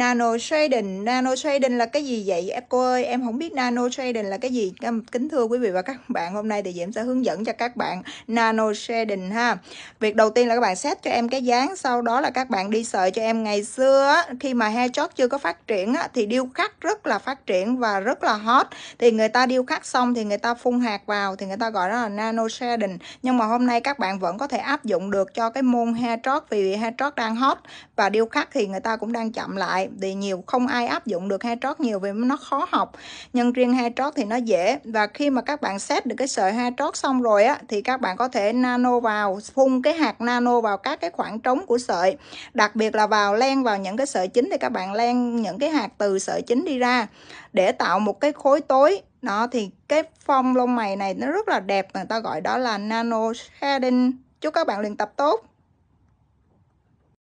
Nano trading, nano trading là cái gì vậy cô ơi? Em không biết nano trading là cái gì. Kính thưa quý vị và các bạn, hôm nay thì em sẽ hướng dẫn cho các bạn nano trading ha. Việc đầu tiên là các bạn set cho em cái dáng, sau đó là các bạn đi sợi cho em ngày xưa khi mà hai chót chưa có phát triển thì điêu khắc rất là phát triển và rất là hot thì người ta điêu khắc xong thì người ta phun hạt vào thì người ta gọi đó là nano shading nhưng mà hôm nay các bạn vẫn có thể áp dụng được cho cái môn hair trót vì hair trót đang hot và điêu khắc thì người ta cũng đang chậm lại vì nhiều không ai áp dụng được hair trót nhiều vì nó khó học nhưng riêng hair trót thì nó dễ và khi mà các bạn set được cái sợi hair trót xong rồi á thì các bạn có thể nano vào phun cái hạt nano vào các cái khoảng trống của sợi đặc biệt là vào len vào những cái sợi chính thì các bạn len những cái hạt từ sợi chính đi đi ra để tạo một cái khối tối đó thì cái phong lông mày này nó rất là đẹp người ta gọi đó là nano shading chúc các bạn luyện tập tốt